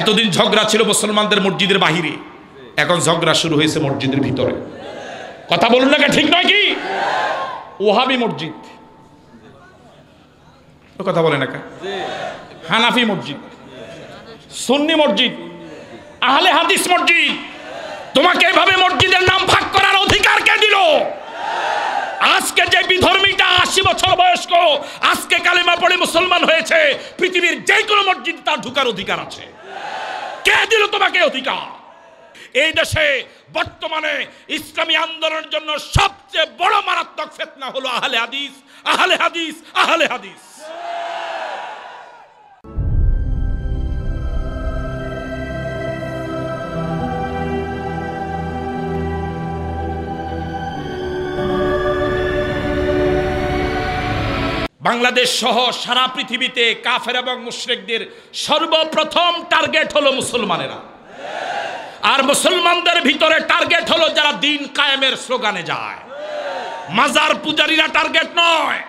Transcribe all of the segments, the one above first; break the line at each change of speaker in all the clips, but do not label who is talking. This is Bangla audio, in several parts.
এতদিন ঝগড়া ছিল মুসলমানদের মসজিদের বাহিরে এখন ঝগড়া শুরু হয়েছে মসজিদের ভিতরে কথা বলুন না ঠিক নয় কি ওহাবি মসজিদ কথা বলে না হানাফি মসজিদ সুন্নি মসজিদ আহলে হাদিস মসজিদ তোমাকে এভাবে মসজিদের নাম ভাগ করার অধিকার কে দিল আজকে যে বিধর্মীটা আশি বছর বয়স্ক আজকে কালেমা পড়ে মুসলমান হয়েছে পৃথিবীর যে কোনো মসজিদ তার ঢুকার অধিকার আছে কে দিল তোমাকে অধিকার এই দেশে বর্তমানে ইসলামী আন্দোলনের জন্য সবচেয়ে বড় মারাত্মক ফেতনা হলো আহলে হাদিস আহলে হাদিস আহলে হাদিস বাংলাদেশ সহ সারা পৃথিবীতে কাফের এবং মুশ্রেকদের সর্বপ্রথম টার্গেট হলো মুসলমানেরা আর মুসলমানদের ভিতরে টার্গেট হলো যারা দিন কায়েমের স্লোগানে যায় মাজার পূজারীরা টার্গেট নয়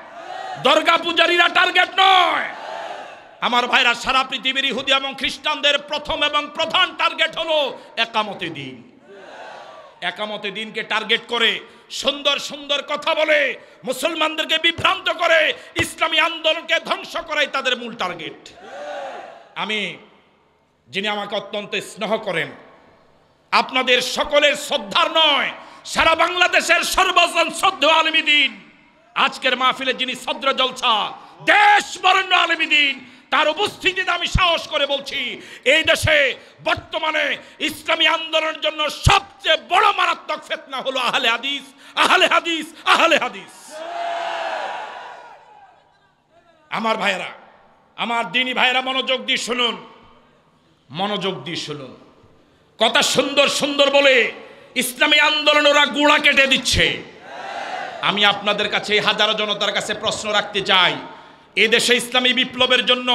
দর্গা পূজারীরা টার্গেট নয় আমার ভাইরা সারা পৃথিবীর ইহুদি এবং খ্রিস্টানদের প্রথম এবং প্রধান টার্গেট হলো একামতে দিন একামতে দিনকে টার্গেট করে সুন্দর সুন্দর কথা বলে মুসলমানদেরকে বিভ্রান্ত করে ইসলামী আন্দোলনকে ধ্বংস করাই তাদের মূল টার্গেট আমি যিনি আমাকে অত্যন্ত স্নেহ করেন আপনাদের সকলের শ্রদ্ধার নয় সারা বাংলাদেশের সর্বজন শ্রদ্ধ দিন আজকের মাহফিলে যিনি সদ্র জলসা দেশ আলমী দিন তার উপস্থিতিতে আমি সাহস করে বলছি এই দেশে বর্তমানে ইসলামী আন্দোলনের জন্য সবচেয়ে বড় মারাত্মক ফেতনা হলো আহলে আদিস আহলে হাদিস আহলে হাদিস আমার ভাইয়েরা আমার দিনী ভাইয়েরা মনোযোগ দিয়ে শুনুন মনোযোগ দিয়ে শুনুন কথা সুন্দর সুন্দর বলে ইসলামী আন্দোলন ওরা গোড়া কেটে দিচ্ছে আমি আপনাদের কাছে হাজারো জনতার কাছে প্রশ্ন রাখতে চাই এদেশে ইসলামী বিপ্লবের জন্য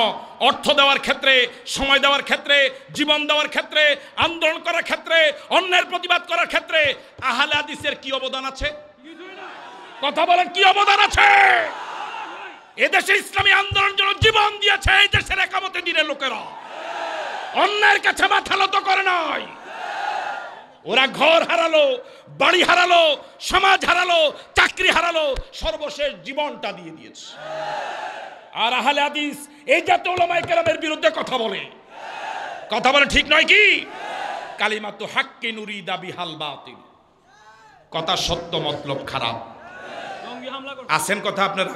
অর্থ দেওয়ার ক্ষেত্রে সময় দেওয়ার ক্ষেত্রে জীবন দেওয়ার ক্ষেত্রে আন্দোলন করার ক্ষেত্রে অন্যের প্রতিবাদ করার ক্ষেত্রে আহলে হাদিসের কি অবদান আছে কথা বলেন কি অবদান আছে এদেশে ইসলামী আন্দোলন জন্য জীবন দিয়েছে এই দেশের একামতে দিনের লোকেরা অন্যের কাছে মাথা লত করে নয় ওরা ঘর হারালো বাড়ি হারালো সমাজ হারালো চাকরি হারালো সর্বশেষ জীবনটা দিয়ে দিয়েছে আর আহলে হাদিস এই জাতীয় ওলামাই কেরামের বিরুদ্ধে কথা বলে কথা বলে ঠিক নয় কি কালিমা তো হাক্কে নুরি দাবি হাল বাতিল কথা সত্য মতলব খারাপ আছেন কথা আপনারা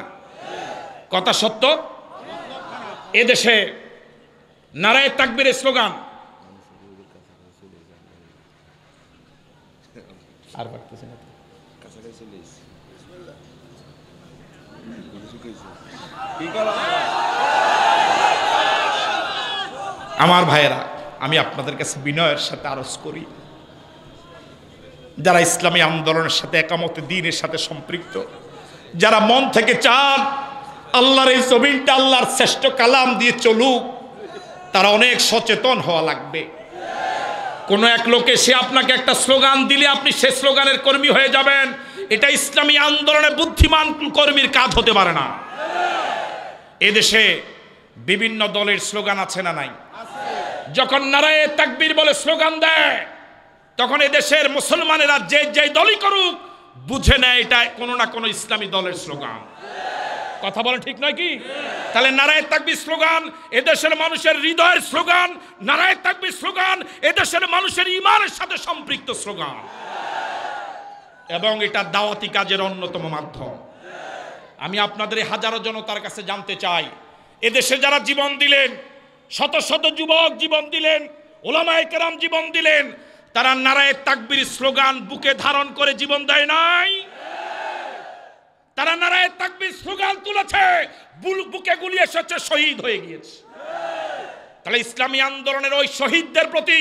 কথা সত্য এদেশে নারায় তাকবির স্লোগান আর পারতেছে না আমার ভাইয়েরা আমি আপনাদের কাছে বিনয়ের সাথে আরজ করি যারা ইসলামী আন্দোলনের সাথে একামত দিনের সাথে সম্পৃক্ত যারা মন থেকে চান আল্লাহর এই জমিনটা আল্লাহর শ্রেষ্ঠ কালাম দিয়ে চলুক তারা অনেক সচেতন হওয়া লাগবে কোনো এক লোকে সে আপনাকে একটা স্লোগান দিলে আপনি সে স্লোগানের কর্মী হয়ে যাবেন এটা ইসলামী আন্দোলনে বুদ্ধিমান কর্মীর কাজ হতে পারে না এদেশে বিভিন্ন দলের স্লোগান আছে না নাই যখন নারায় তাকবীর বলে স্লোগান দেয় তখন এদেশের মুসলমানেরা যে যে দলই করুক বুঝে নেয় এটা কোনো না কোনো ইসলামী দলের স্লোগান কথা বলে ঠিক নয় কি তাহলে নারায় তাকবি স্লোগান এদেশের মানুষের হৃদয়ের স্লোগান নারায় তাকবি স্লোগান এদেশের মানুষের ইমানের সাথে সম্পৃক্ত স্লোগান এবং এটা দাওয়াতি কাজের অন্যতম মাধ্যম আমি আপনাদের এই হাজারো জনতার কাছে জানতে চাই এদেশে যারা জীবন দিলেন শত শত যুবক জীবন দিলেন ওলামায় জীবন দিলেন তারা নারায়ের তাকবির স্লোগান বুকে ধারণ করে জীবন দেয় নাই তারা নারায়ের তাকবির স্লোগান তুলেছে বুকে গুলি এসেছে শহীদ হয়ে গিয়েছে তাহলে ইসলামী আন্দোলনের ওই শহীদদের প্রতি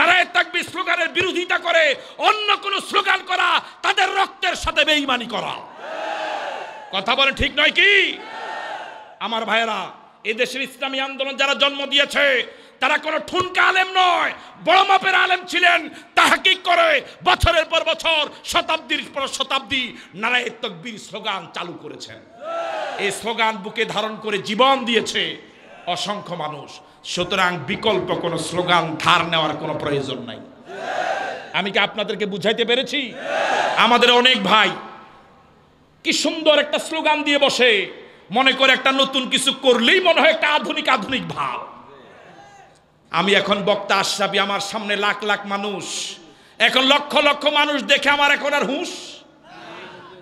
নারায়ের তাকবির স্লোগানের বিরোধিতা করে অন্য কোনো স্লোগান করা তাদের রক্তের সাথে বেইমানি করা কথা বলেন ঠিক নয় কি আমার ভাইয়েরা এদেশের ইসলামী আন্দোলন যারা জন্ম দিয়েছে তারা কোনো ঠুনকা আলেম নয় বড় মাপের আলেম ছিলেন তাহাকিক করে বছরের পর বছর শতাব্দীর পর শতাব্দী নারায় তকবীর স্লোগান চালু করেছেন এই স্লোগান বুকে ধারণ করে জীবন দিয়েছে অসংখ্য মানুষ সুতরাং বিকল্প কোনো স্লোগান ধার নেওয়ার কোনো প্রয়োজন নাই আমি কি আপনাদেরকে বুঝাইতে পেরেছি আমাদের অনেক ভাই কি সুন্দর একটা স্লোগান দিয়ে বসে মনে করে একটা নতুন কিছু করলেই মনে হয় একটা আধুনিক আধুনিক ভাব আমি এখন বক্তা আশরাফি আমার সামনে লাখ লাখ মানুষ এখন লক্ষ লক্ষ মানুষ দেখে আমার এখন আর হুঁশ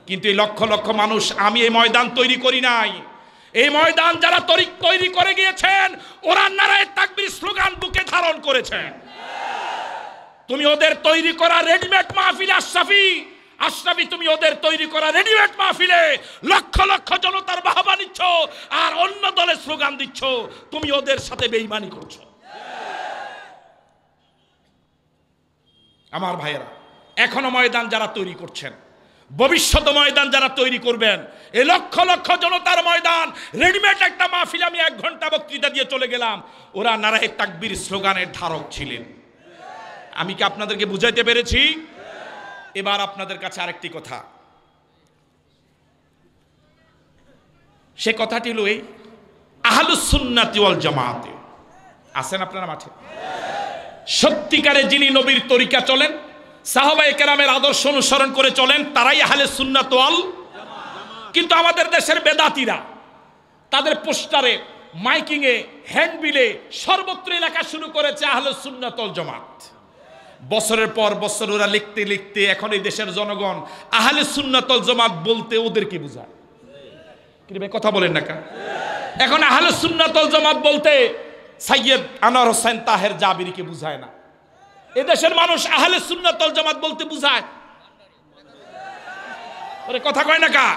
কিন্তু এই লক্ষ লক্ষ মানুষ আমি এই ময়দান তৈরি করি নাই এই ময়দান যারা তৈরি করে গিয়েছেন ওরা নারায় তাকবির স্লোগান বুকে ধারণ করেছেন তুমি ওদের তৈরি করা রেডিমেড মাহফিল আশরাফি আশরাফি তুমি ওদের তৈরি করা রেডিমেড মাহফিলে লক্ষ লক্ষ জনতার বাহবা নিচ্ছ আর অন্য দলের স্লোগান দিচ্ছ তুমি ওদের সাথে বেইমানি করছো আমার ভাইয়েরা এখনো ময়দান যারা তৈরি করছেন ভবিষ্যৎ ময়দান যারা তৈরি করবেন এই লক্ষ লক্ষ জনতার ময়দান রেডিমেড একটা মাহফিল আমি এক ঘন্টা বক্তৃতা দিয়ে চলে গেলাম ওরা নারায় তাকবির স্লোগানের ধারক ছিলেন আমি কি আপনাদেরকে বুঝাইতে পেরেছি এবার আপনাদের কাছে আরেকটি কথা সে কথাটি হলো এই আহলুসুন্নাতি ওয়াল জামাতে আছেন আপনারা মাঠে সত্যিকারে যিনি নবীর তরিকা চলেন সাহাবায়ে কেরামের আদর্শ অনুসরণ করে চলেন তারাই আহলে সুন্নাত ওয়াল কিন্তু আমাদের দেশের বেদাতিরা তাদের পোস্টারে মাইকিংয়ে হ্যান্ডবিলে সর্বত্র এলাকা শুরু করেছে আহলে সুন্নাতল জমাত বছরের পর বছর ওরা লিখতে লিখতে এখন এই দেশের জনগণ আহলে সুন্নাতল জমাত বলতে ওদেরকে বোঝায় কথা বলেন না কা এখন আহলে সুন্নাতল জমাত বলতে সাইয়েদ আনোয়ার হোসেন তাহের জাবিরিকে বুঝায় না এ দেশের মানুষ আহলে সুন্নাতল জমাত বলতে বুঝায় কথা কয় না কা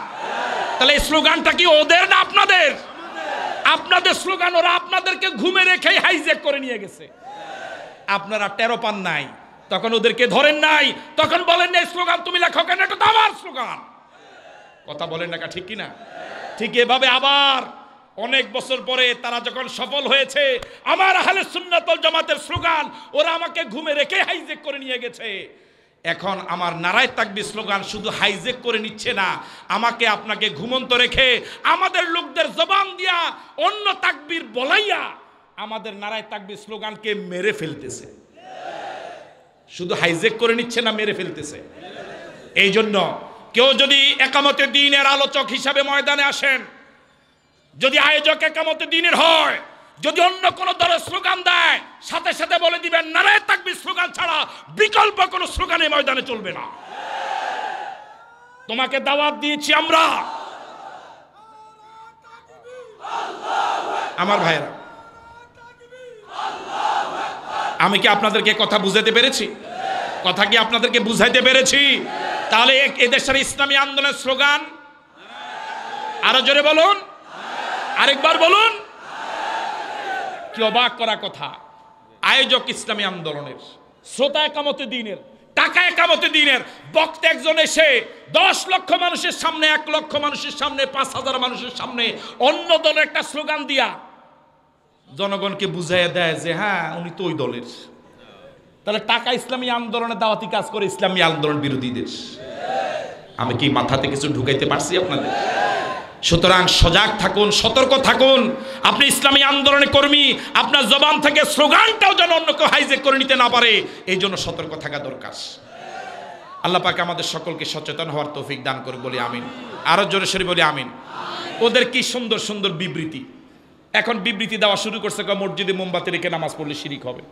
তাহলে স্লোগানটা কি ওদের না আপনাদের আপনাদের স্লোগান ওরা আপনাদেরকে ঘুমে রেখে হাইজ্যাক করে নিয়ে গেছে আপনারা টেরো পান নাই তখন ওদেরকে ধরেন নাই তখন বলেন না স্লোগান তুমি লেখো কেন এটা তো আমার স্লোগান কথা বলেন না ঠিক কিনা ঠিক এভাবে আবার অনেক বছর পরে তারা যখন সফল হয়েছে আমার আহলে সুন্নাতল জামাতের স্লোগান ওরা আমাকে ঘুমে রেখে হাইজেক করে নিয়ে গেছে এখন আমার নারায় তাকবি স্লোগান শুধু হাইজেক করে নিচ্ছে না আমাকে আপনাকে ঘুমন্ত রেখে আমাদের লোকদের জবান দিয়া অন্য তাকবির বলাইয়া আমাদের নারায় তাকবি স্লোগানকে মেরে ফেলতেছে শুধু হাইজেক করে নিচ্ছে না মেরে ফেলতেছে এই জন্য কেউ যদি একামতে দিনের আলোচক হিসাবে ময়দানে আসেন যদি আয়োজক একামতে দিনের হয় যদি অন্য কোন দলের স্লোগান দেয় সাথে সাথে বলে দিবেন নারায় থাকবি স্লোগান ছাড়া বিকল্প কোনো স্লোগানে ময়দানে চলবে না তোমাকে দাওয়াত দিয়েছি আমরা আমার ভাইরা আমি কি আপনাদেরকে কথা বুঝাতে পেরেছি কথা কি আপনাদেরকে বুঝাইতে পেরেছি তাহলে এদেশের ইসলামী আন্দোলনের স্লোগান আরো জোরে বলুন আরেকবার বলুন কি অবাক করা কথা আয়োজক ইসলামী আন্দোলনের শ্রোতা একামতে দিনের টাকা একামতে দিনের বক্তা একজন এসে দশ লক্ষ মানুষের সামনে এক লক্ষ মানুষের সামনে পাঁচ হাজার মানুষের সামনে অন্য দলের একটা স্লোগান দিয়া জনগণকে বুঝাইয়া দেয় যে হ্যাঁ উনি তো ওই দলের তাহলে টাকা ইসলামী আন্দোলনে দাওয়াতি কাজ করে ইসলামী আন্দোলন বিরোধী দেশ আমি কি মাথাতে কিছু ঢুকাইতে পারছি আপনাদের সুতরাং সজাগ থাকুন সতর্ক থাকুন আপনি ইসলামী আন্দোলনের কর্মী আপনার জবান থেকে স্লোগানটাও যেন অন্য কেউ হাইজেক করে নিতে না পারে এই জন্য সতর্ক থাকা দরকার আল্লাহ পাকে আমাদের সকলকে সচেতন হওয়ার তৌফিক দান করে বলি আমিন আরো জোরে সরে বলি আমিন ওদের কি সুন্দর সুন্দর বিবৃতি এখন বিবৃতি দেওয়া শুরু করছে মসজিদে মোমবাতি রেখে নামাজ পড়লে শিরিক হবে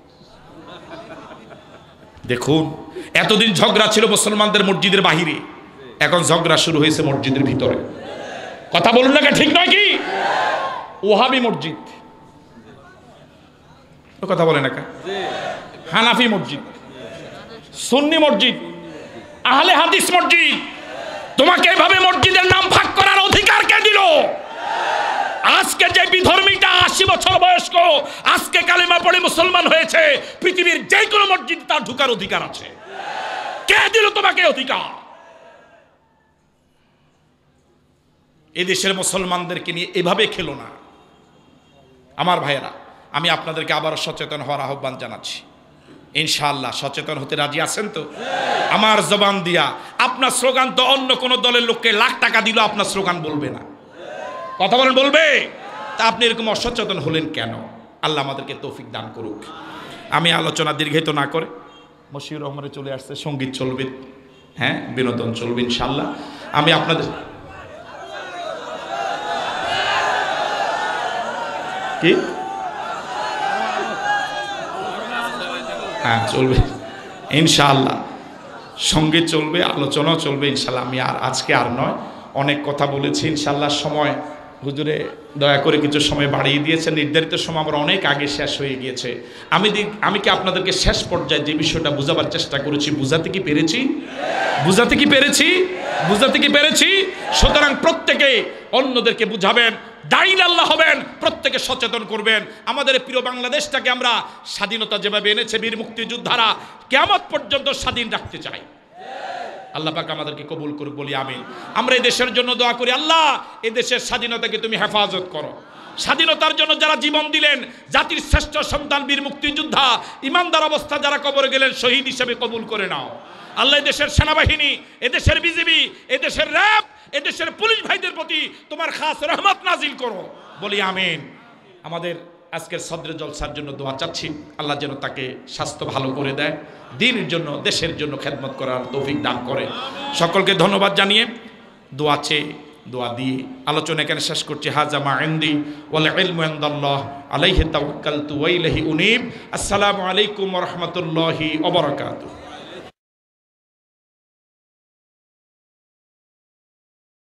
দেখুন এতদিন ঝগড়া ছিল মুসলমানদের মসজিদের বাহিরে এখন ঝগড়া শুরু হয়েছে মসজিদের ভিতরে কথা বলুন না ঠিক নয় কি ওহাবি মসজিদ কথা বলেন একা হানাফি মসজিদ সুন্নি মসজিদ আহলে হাদিস মসজিদ তোমাকে এভাবে মসজিদের নাম ভাগ করার অধিকার কে দিল আজকে যে বিধর্মীটা আশি বছর বয়স্ক আজকে কালিমা পড়ে মুসলমান হয়েছে পৃথিবীর যে কোনো মসজিদ তার ঢুকার অধিকার আছে কে দিল তোমাকে অধিকার এদেশের মুসলমানদেরকে নিয়ে এভাবে খেলো না আমার ভাইয়েরা আমি আপনাদেরকে আবার সচেতন হওয়ার আহ্বান জানাচ্ছি ইনশাআল্লাহ সচেতন হতে রাজি আছেন তো আমার জবান দিয়া আপনার স্লোগান তো অন্য কোনো দলের লোককে লাখ টাকা দিল আপনার স্লোগান বলবে না কথা বলেন বলবে তা আপনি এরকম অসচেতন হলেন কেন আল্লাহ আমাদেরকে তৌফিক দান করুক আমি আলোচনা দীর্ঘিত না করে মশিউর রহমানে চলে আসছে সঙ্গীত চলবে হ্যাঁ বিনোদন চলবে ইনশাল্লাহ আমি আপনাদের কি হ্যাঁ চলবে ইনশাল্লাহ সঙ্গীত চলবে আলোচনাও চলবে ইনশাল্লাহ আমি আর আজকে আর নয় অনেক কথা বলেছি ইনশাল্লাহ সময় হুজুরে দয়া করে কিছু সময় বাড়িয়ে দিয়েছেন নির্ধারিত সময় আমার অনেক আগে শেষ হয়ে গিয়েছে আমি আমি কি আপনাদেরকে শেষ পর্যায়ে যে বিষয়টা বোঝাবার চেষ্টা করেছি বুঝাতে কি পেরেছি বুঝাতে কি পেরেছি বুঝাতে কি পেরেছি সুতরাং প্রত্যেকে অন্যদেরকে বুঝাবেন দাইন আল্লাহ হবেন প্রত্যেকে সচেতন করবেন আমাদের প্রিয় বাংলাদেশটাকে আমরা স্বাধীনতা যেভাবে এনেছে বীর মুক্তিযোদ্ধারা কেমন পর্যন্ত স্বাধীন রাখতে চাই আল্লাহ পাক আমাদেরকে কবুল করুক বলি আমিন আমরা এই দেশের জন্য দোয়া করি আল্লাহ এ দেশের স্বাধীনতাকে তুমি হেফাজত করো স্বাধীনতার জন্য যারা জীবন দিলেন জাতির শ্রেষ্ঠ সন্তান বীর মুক্তিযোদ্ধা ইমানদার অবস্থা যারা কবরে গেলেন শহীদ হিসেবে কবুল করে নাও আল্লাহ দেশের সেনাবাহিনী এদেশের বিজেপি এদেশের র্যাব এদেশের পুলিশ ভাইদের প্রতি তোমার খাস রহমত নাজিল করো বলি আমিন আমাদের আজকের সদরে জলসার জন্য দোয়া চাচ্ছি আল্লাহ যেন তাকে স্বাস্থ্য ভালো করে দেয় দিনের জন্য দেশের জন্য খেদমত করার তৌফিক দান করে সকলকে ধন্যবাদ জানিয়ে দোয়া চেয়ে দোয়া দিয়ে আলোচনা এখানে শেষ করছি হাজামা মাহেন্দি ওয়ালাহ আলাইহ তাওয়াক্কালতু ওয়াইলাহি উনিম আসসালামু আলাইকুম রহমতুল্লাহি রাহমাতুল্লাহি